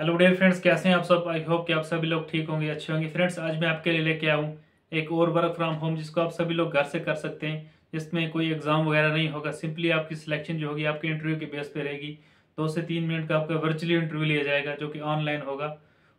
Hello dare friends कैसे हैं आप सब आई होप कि आप सभी लोग ठीक होंगे अच्छे होंगे फ्रेंड्स आज मैं आपके लिए लेके आऊँ एक और वर्क फ्रॉम होम जिसको आप सभी लोग घर से कर सकते हैं जिसमें कोई एग्जाम वगैरह नहीं होगा सिंपली आपकी सिलेक्शन जो होगी आपके इंटरव्यू के बेस पे रहेगी दो से तीन मिनट का आपका वर्चुअली इंटरव्यू लिया जाएगा जो कि ऑनलाइन होगा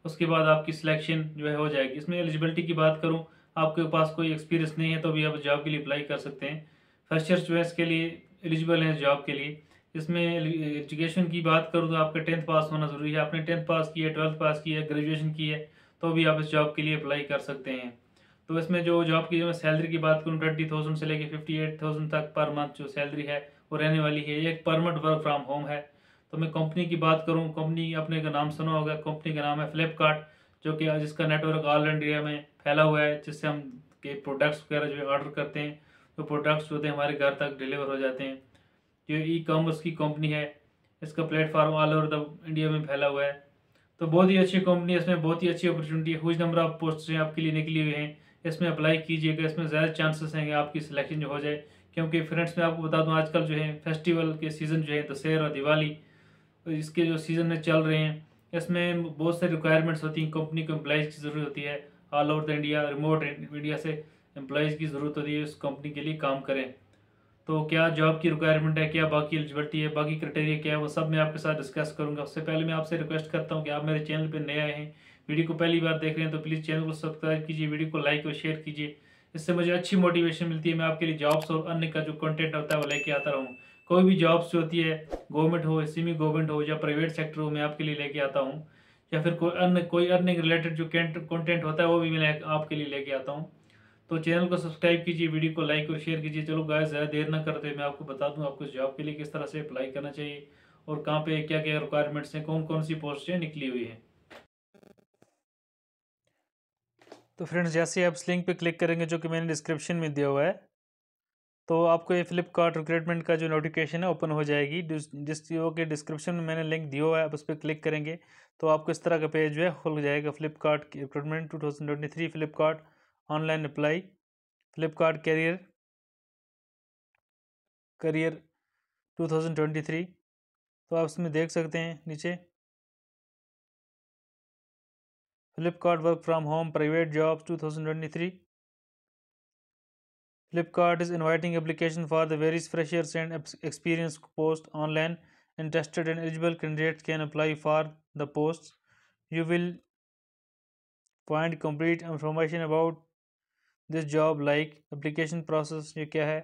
उसके बाद आपकी सिलेक्शन जो है हो जाएगी इसमें एलिजिबिलिटी की बात करूँ आपके पास कोई एक्सपीरियंस नहीं है तो भी आप जॉब के लिए अप्लाई कर सकते हैं ईयर जो है इसके लिए एलिजिबल हैं जॉब के लिए इसमें एजुकेशन की बात करूँ तो आपका टेंथ पास होना ज़रूरी है आपने टेंथ पास किया ट्वेल्थ पास किया ग्रेजुएशन की है तो भी आप इस जॉब के लिए अप्लाई कर सकते हैं तो इसमें जो जॉब की जो मैं सैलरी की बात करूँ ट्वेंटी थाउजेंड से लेकर फिफ्टी एट थाउजेंड तक पर मंथ जो सैलरी है वो रहने वाली है ये एक परमानेंट वर्क फ्राम होम है तो मैं कंपनी की बात करूँ कंपनी अपने का नाम सुना होगा कंपनी का नाम है फ्लिपकार्ट जो कि जिसका नेटवर्क ऑल इंडिया में फैला हुआ है जिससे हम के प्रोडक्ट्स वगैरह जो ऑर्डर करते हैं तो प्रोडक्ट्स जो होते हैं हमारे घर तक डिलीवर हो जाते हैं जो ई कॉमर्स की कंपनी है इसका platform all over the India में फैला हुआ है तो बहुत ही अच्छी कंपनी है इसमें बहुत ही अच्छी अपॉर्चुनिटी है नंबर ऑफ पोस्ट हैं आपके लिए निकली हुई हैं इसमें अप्लाई कीजिएगा इसमें ज़्यादा चांसेस हैं आपकी सिलेक्शन जो हो जाए क्योंकि फ्रेंड्स मैं आपको बता दूँ आजकल जो है फेस्टिवल के सीज़न जो है दशहरा और दिवाली इसके जो सीज़न में चल रहे हैं इसमें बहुत सारी रिक्वायरमेंट्स होती हैं कंपनी को एम्प्लॉयज़ की ज़रूरत होती है all over the India remote India से एम्प्लॉयज़ की ज़रूरत होती है उस कंपनी के लिए काम करें तो क्या जॉब की रिक्वायरमेंट है क्या बाकी एलिजिबिलिटी है बाकी क्राइटेरिया क्या है वो सब मैं आपके साथ डिस्कस करूंगा उससे पहले मैं आपसे रिक्वेस्ट करता हूँ कि आप मेरे चैनल पर नए आए हैं वीडियो को पहली बार देख रहे हैं तो प्लीज़ चैनल को सब्सक्राइब कीजिए वीडियो को लाइक और शेयर कीजिए इससे मुझे अच्छी मोटिवेशन मिलती है मैं आपके लिए जॉब्स और अन्य का जो कंटेंट होता है वो लेके आता रहूँ कोई भी जॉब्स होती है गवर्नमेंट हो सीमी गवर्नमेंट हो या प्राइवेट सेक्टर हो मैं आपके लिए लेके आता हूँ या फिर कोई अन्य कोई अर्निंग रिलेटेड जो कंटेंट होता है वो भी मैं आपके लिए लेके आता हूँ तो चैनल को सब्सक्राइब कीजिए वीडियो को लाइक और शेयर कीजिए चलो गाय ज़्यादा देर ना करते मैं आपको बता दूँ आपको इस जॉब के लिए किस तरह से अप्लाई करना चाहिए और कहाँ पे क्या क्या रिक्वायरमेंट्स हैं कौन कौन सी पोस्टें निकली हुई हैं तो फ्रेंड्स जैसे आप इस लिंक पर क्लिक करेंगे जो कि मैंने डिस्क्रिप्शन में दिया हुआ है तो आपको ये फ्लिपकार्ट रिक्रूटमेंट का जो नोटिफिकेशन है ओपन हो जाएगी जिस के डिस्क्रिप्शन में मैंने लिंक दिया हुआ है आप उस पर क्लिक करेंगे तो आपको इस तरह का पेज जो है खुल जाएगा Flipkart recruitment two thousand twenty three Flipkart online apply Flipkart career career 2023 तो आप इसमें देख सकते हैं नीचे Flipkart work from home private job 2023 Flipkart is inviting application for the various freshers and experienced post online. Interested and eligible candidates can apply for the posts. You will find complete information about this job like application process ये क्या है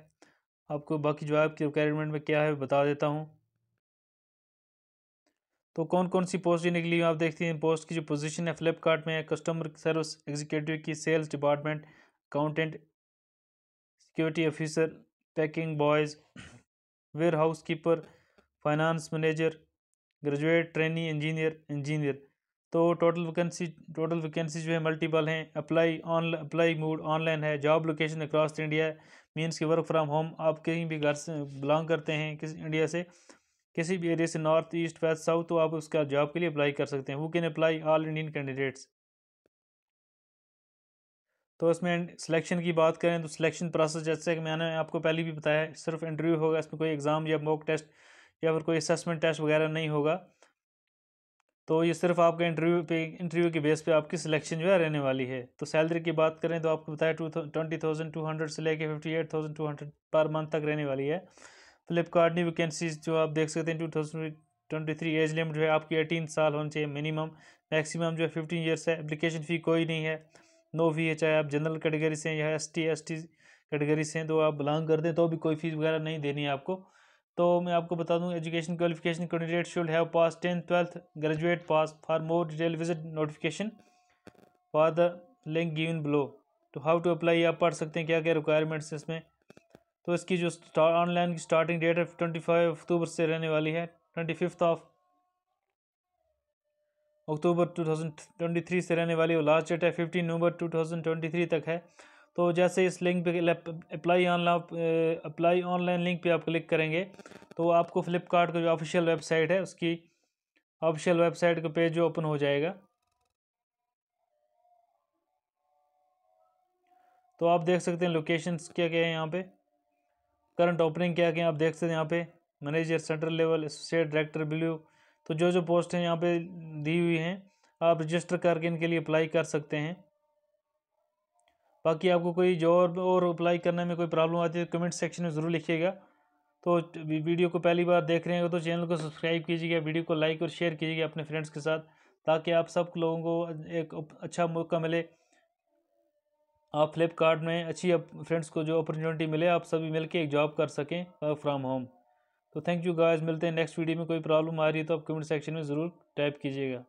आपको बाकी job की requirement में क्या है बता देता हूँ तो कौन कौन सी पोस्ट ये निकली आप देखते हैं पोस्ट की जो पोजीशन है फ्लिपकार्ट में है कस्टमर सर्विस एग्जीक्यूटिव की sales department accountant security officer packing boys warehouse keeper finance manager graduate trainee engineer engineer तो टोटल वैकेंसी टोटल वैकेंसी जो है मल्टीपल हैं apply on apply mode online है job location across India means कि work from home आप कहीं भी घर से बिलोंग करते हैं किस इंडिया से किसी भी एरिया से नॉर्थ ईस्ट वेस्ट साउथ तो आप उसका जॉब के लिए अप्लाई कर सकते हैं वो can apply all Indian candidates तो इसमें सिलेक्शन की बात करें तो सिलेक्शन प्रोसेस जैसे कि मैंने आपको पहले भी बताया सिर्फ इंटरव्यू होगा इसमें कोई एग्ज़ाम या मॉक टेस्ट या फिर कोई असेसमेंट टेस्ट वगैरह नहीं होगा तो ये सिर्फ आपका इंटरव्यू पे इंटरव्यू के बेस पे आपकी सिलेक्शन जो है रहने वाली है तो सैलरी की बात करें तो आपको बताया two twenty thousand two hundred से लेके fifty eight thousand two hundred per month तक रहने वाली है फ्लिपकार्ट ने वैकेंसीज जो आप देख सकते हैं two thousand twenty three age limit जो है आपकी एटीन साल होनी चाहिए मिनिमम मैक्सिमम जो है फिफ्टीन ईयर्स है एप्लीकेशन फ़ी कोई नहीं है नो फी है चाहे आप जनरल कैटेगरी से हैं या S T S T category से हैं तो आप बिलोंग कर दें तो भी कोई फीस वगैरह नहीं देनी है आपको तो मैं आपको बता दूं education qualification candidate should have pass tenth twelfth graduate pass for more detail visit notification for the link given below तो हाउ टू अप्लाई आप पढ़ सकते हैं क्या क्या रिक्वायरमेंट्स इसमें तो इसकी जो ऑनलाइन की स्टार्टिंग डेट है ट्वेंटी फाइव अक्टूबर से रहने वाली है twenty fifth of October three से रहने वाली और लास्ट डेट है फिफ्टीन नवंबर थ्री तक है तो जैसे इस लिंक पे apply online apply online link पे आप क्लिक करेंगे तो आपको फ्लिपकार्ट का जो ऑफिशियल वेबसाइट है उसकी ऑफिशियल वेबसाइट का पेज ओपन हो जाएगा तो आप देख सकते हैं लोकेशंस क्या क्या है यहाँ पे करंट ओपनिंग क्या क्या है आप देख सकते हैं यहाँ पे manager central level associate director blue तो जो जो पोस्ट हैं यहाँ पे दी हुई हैं आप रजिस्टर करके इनके लिए अप्लाई कर सकते हैं बाकी आपको कोई जॉब और अप्लाई करने में कोई प्रॉब्लम आती है तो कमेंट सेक्शन में ज़रूर लिखिएगा तो वीडियो को पहली बार देख रहे हो तो चैनल को सब्सक्राइब कीजिएगा वीडियो को लाइक और शेयर कीजिएगा अपने फ्रेंड्स के साथ ताकि आप सब लोगों को एक अच्छा मौका मिले आप फ्लिपकार्ट में अच्छी फ्रेंड्स को जो अपॉर्चुनिटी मिले आप सभी मिलके एक जॉब कर सकें वर्क फ्रॉम होम तो थैंक यू गाइस मिलते हैं नेक्स्ट वीडियो में कोई प्रॉब्लम आ रही है तो आप कमेंट सेक्शन में ज़रूर टाइप कीजिएगा